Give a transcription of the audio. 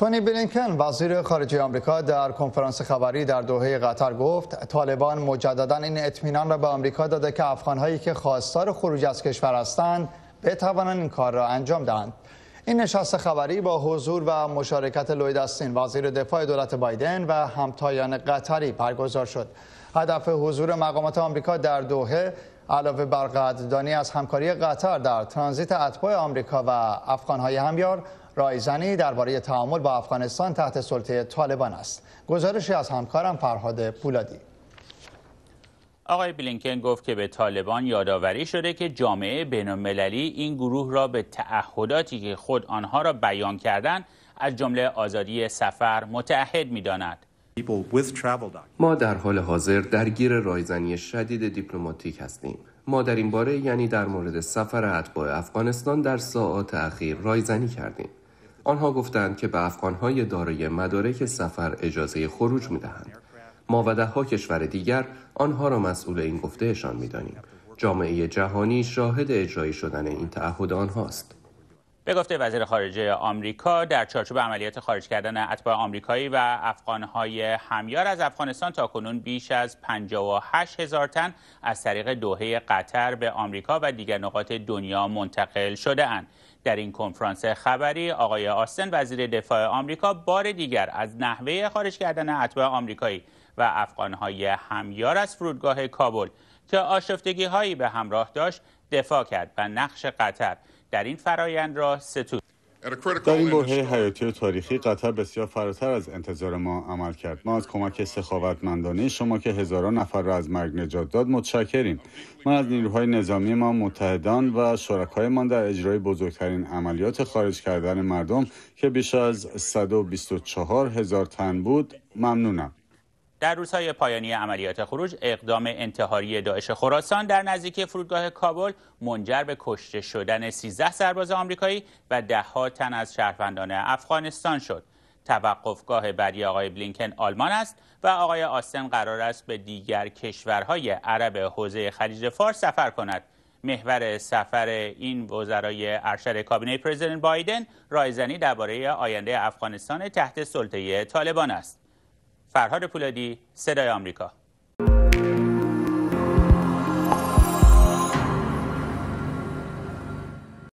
تونی بلینکن وزیر خارجه آمریکا در کنفرانس خبری در دوحه قطر گفت طالبان مجددا این اطمینان را به آمریکا داده که افغانهایی که خواستار خروج از کشور هستند بتوانند این کار را انجام دهند این نشست خبری با حضور و مشارکت لوید استین وزیر دفاع دولت بایدن و همتایان قطری برگزار شد هدف حضور مقامات آمریکا در دوحه علاوه بر قدردانی از همکاری قطر در ترانزیت اتباع آمریکا و افغانهای همیار رایزنی درباره تعامل با افغانستان تحت سلطه طالبان است گزارشی از همکارم فرهاد پولادی آقای بلینکن گفت که به طالبان یادآوری شده که جامعه المللی این گروه را به تعهداتی که خود آنها را بیان کردند از جمله آزادی سفر متعهد میداند ما در حال حاضر درگیر رایزنی شدید دیپلماتیک هستیم ما در این باره یعنی در مورد سفر اتباع افغانستان در ساعات اخیر رایزنی کردیم آنها گفتند که به افغانهای دارای مدارک سفر اجازه خروج دهند. ما و ده ها کشور دیگر آنها را مسئول این گفتهشان میدانیم جامعه جهانی شاهد اجرایی شدن این تعهد آنهاست به گفته وزیر خارجه آمریکا در چارچوب عملیات خارج کردن اتباع آمریکایی و افغانهای همیار از افغانستان تاکنون بیش از 58 هزار تن از طریق دوحه قطر به آمریکا و دیگر نقاط دنیا منتقل شده اند. در این کنفرانس خبری آقای آستن وزیر دفاع آمریکا بار دیگر از نحوه خارج کردن اتباع آمریکایی و افغانهای همیار از فرودگاه کابل که آشفتگی هایی به همراه داشت دفاع کرد و نقش قطر در این فرایند را ستود در این برهه حیاتی تاریخی قطر بسیار فراتر از انتظار ما عمل کرد ما از کمک سخاوتمندانه شما که هزاران نفر را از مرگ نجات داد متشکریم ما از نیروهای نظامی ما متحدان و شرکایمان در اجرای بزرگترین عملیات خارج کردن مردم که بیش از 124 هزار تن بود ممنونم در روزهای پایانی عملیات خروج اقدام انتحاری داعش خراسان در نزدیکی فرودگاه کابل منجر به کشته شدن 13 سرباز آمریکایی و دهها تن از شهروندان افغانستان شد توقفگاه بعدی آقای بلینکن آلمان است و آقای آستن قرار است به دیگر کشورهای عرب حوزه خلیج فارس سفر کند محور سفر این وزرای ارشد کابینه پرزیدنت بایدن رایزنی درباره آینده افغانستان تحت سلطه طالبان است فرهاد پولادی صدای آمریکا